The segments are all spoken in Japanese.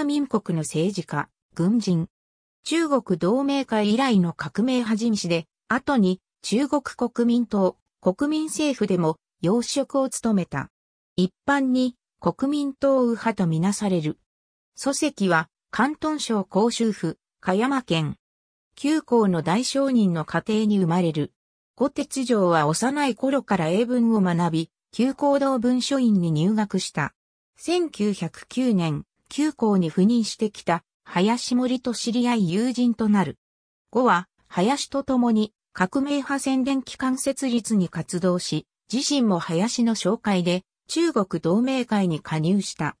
華民国の政治家、軍人。中国同盟会以来の革命じ人しで、後に中国国民党、国民政府でも要職を務めた。一般に国民党右派とみなされる。祖籍は関東省甲州府、香山県。旧校の大商人の家庭に生まれる。五鉄城は幼い頃から英文を学び、旧校同文書院に入学した。1909年、急行に赴任してきた林森と知り合い友人となる。後は、林と共に革命派宣伝機関設立に活動し、自身も林の紹介で中国同盟会に加入した。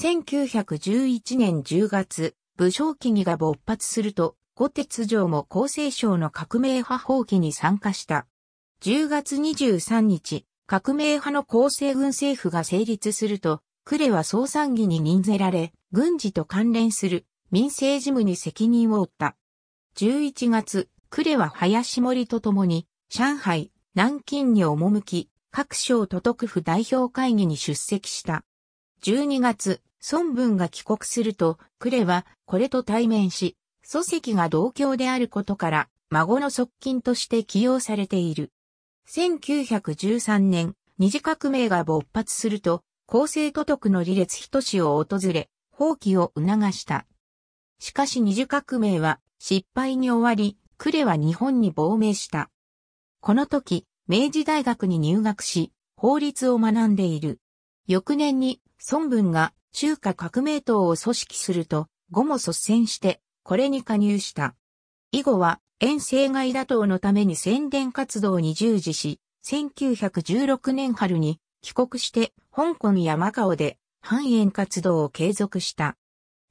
1911年10月、武将起義が勃発すると、五鉄城も厚生省の革命派放棄に参加した。10月23日、革命派の厚生軍政府が成立すると、クレは総参議に任ぜられ、軍事と関連する民政事務に責任を負った。11月、クレは林森と共に、上海、南京に赴き、各省都督府代表会議に出席した。12月、孫文が帰国すると、クレはこれと対面し、祖籍が同郷であることから、孫の側近として起用されている。1913年、二次革命が勃発すると、公正都督の李列人氏を訪れ、放棄を促した。しかし二次革命は失敗に終わり、クレは日本に亡命した。この時、明治大学に入学し、法律を学んでいる。翌年に孫文が中華革命党を組織すると、後も率先して、これに加入した。以後は、遠征外打倒のために宣伝活動に従事し、1916年春に帰国して香港やマカオで繁栄活動を継続した。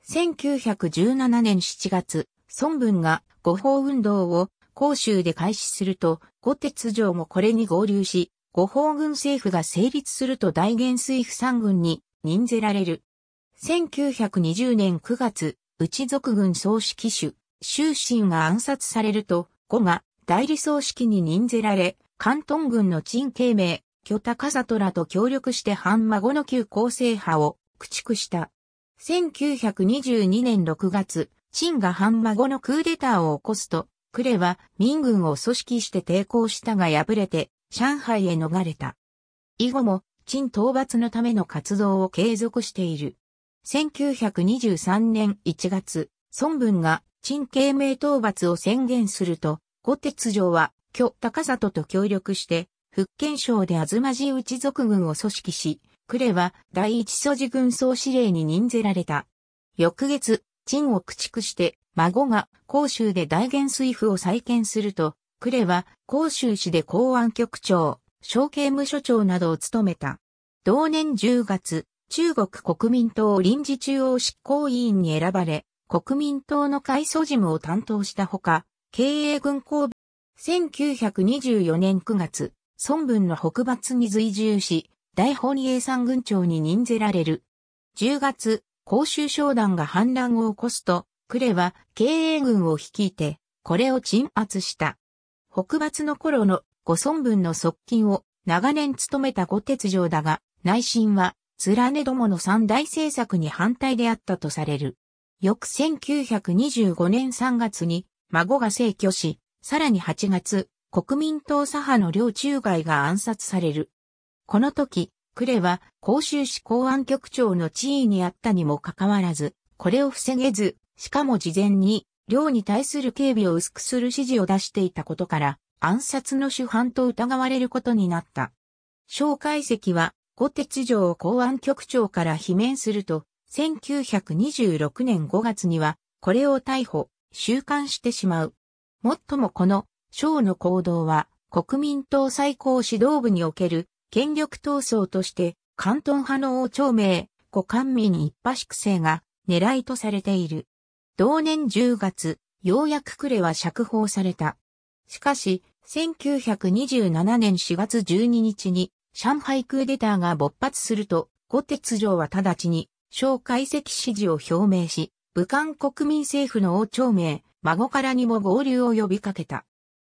1917年7月、孫文が五法運動を広州で開始すると、五鉄城もこれに合流し、五法軍政府が成立すると大元水府三軍に任ぜられる。1920年9月、内族軍総指揮主、周信が暗殺されると、五が代理総指揮に任ぜられ、関東軍の陳慶明、巨高里らと協力して反孫の旧構成派を駆逐した。1922年6月、陳が反孫のクーデターを起こすと、クレは民軍を組織して抵抗したが敗れて、上海へ逃れた。以後も、陳討伐のための活動を継続している。1923年1月、孫文が陳慶明討伐を宣言すると、後鉄城は、巨高里と協力して、福建省で東寺内族軍を組織し、呉は第一祖寺軍総司令に任ぜられた。翌月、陳を駆逐して、孫が甲州で大元水府を再建すると、呉は甲州市で公安局長、省刑務所長などを務めた。同年10月、中国国民党臨時中央執行委員に選ばれ、国民党の改組事務を担当したほか、経営軍公1924年9月、孫文の北伐に随従し、大本営三軍長に任ぜられる。10月、公州商団が反乱を起こすと、呉は経営軍を率いて、これを鎮圧した。北伐の頃のご孫文の側近を長年務めたご鉄城だが、内心は、連ねどもの三大政策に反対であったとされる。翌1925年3月に、孫が逝去し、さらに8月、国民党左派の領中外が暗殺される。この時、クレは甲州市公安局長の地位にあったにもかかわらず、これを防げず、しかも事前に、領に対する警備を薄くする指示を出していたことから、暗殺の主犯と疑われることになった。蒋介石は、後鉄城公安局長から罷免すると、1926年5月には、これを逮捕、収監してしまう。もっともこの省の行動は国民党最高指導部における権力闘争として、関東派の王朝名、胡官民一派粛清が狙いとされている。同年10月、ようやく呉は釈放された。しかし、1927年4月12日に上海クーデターが勃発すると、呉鉄城は直ちに省解析指示を表明し、武漢国民政府の王朝名、孫からにも合流を呼びかけた。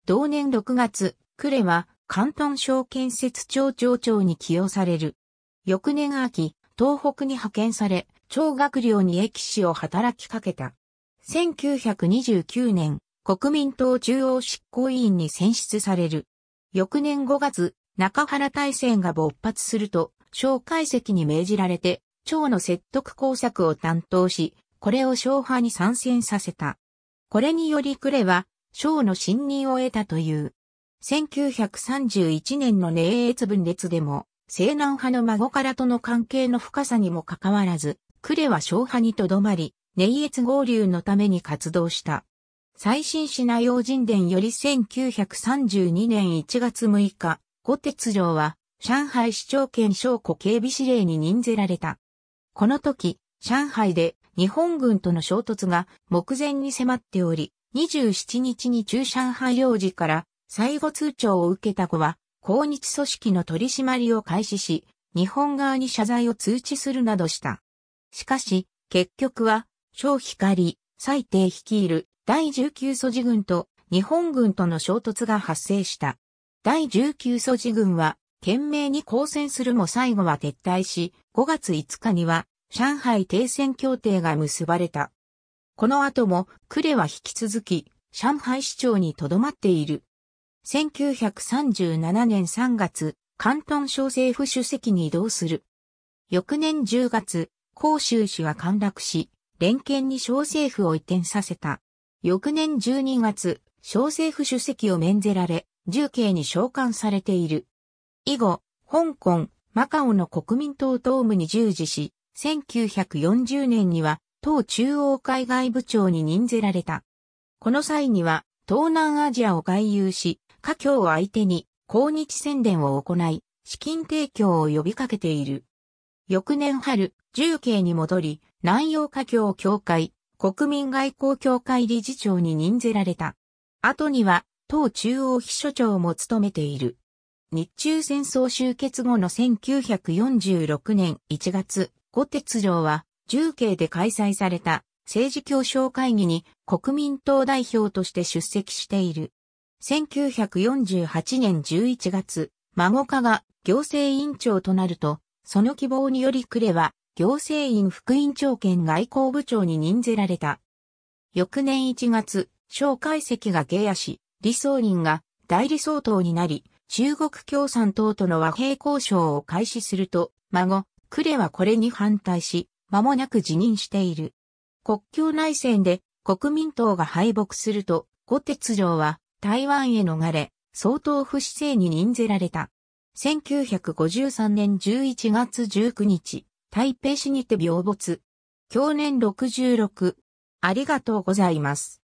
同年6月、クレは関東省建設庁庁長に起用される。翌年秋、東北に派遣され、超学寮に駅士を働きかけた。1929年、国民党中央執行委員に選出される。翌年5月、中原大戦が勃発すると、蒋解析に命じられて、長の説得工作を担当し、これを昭派に参戦させた。これによりレは、賞の信任を得たという。1931年の寧越分裂でも、西南派の孫からとの関係の深さにもかかわらず、呉は小派にとどまり、寧越合流のために活動した。最新品用人伝より1932年1月6日、後鉄城は、上海市長兼将庫警備司令に任ぜられた。この時、上海で日本軍との衝突が目前に迫っており、27日に中上海領事から最後通帳を受けた後は、抗日組織の取り締まりを開始し、日本側に謝罪を通知するなどした。しかし、結局は、小光、最低率いる第19素地軍と日本軍との衝突が発生した。第19素地軍は、懸命に抗戦するも最後は撤退し、5月5日には、上海停戦協定が結ばれた。この後もクレは引き続き上海市長に留まっている。1937年3月、関東省政府主席に移動する。翌年10月、広州市は陥落し、連県に省政府を移転させた。翌年12月、省政府主席を免ぜられ、重慶に召喚されている。以後、香港、マカオの国民党党務に従事し、1940年には党中央海外部長に任ぜられた。この際には、東南アジアを外遊し、華僑を相手に、抗日宣伝を行い、資金提供を呼びかけている。翌年春、重慶に戻り、南洋華僑協会、国民外交協会理事長に任ぜられた。後には、党中央秘書長も務めている。日中戦争終結後の1946年1月、後鉄郎は重慶で開催された政治協商会議に国民党代表として出席している。1948年11月、孫家が行政委員長となると、その希望により呉は行政院副委員長兼外交部長に任ぜられた。翌年1月、蒋介石が下野し、李宗人が代理総統になり、中国共産党との和平交渉を開始すると、孫、呉はこれに反対し、間もなく辞任している。国境内戦で国民党が敗北すると、後鉄城は台湾へ逃れ、総統府市政に任ぜられた。1953年11月19日、台北市にて病没。去年66。ありがとうございます。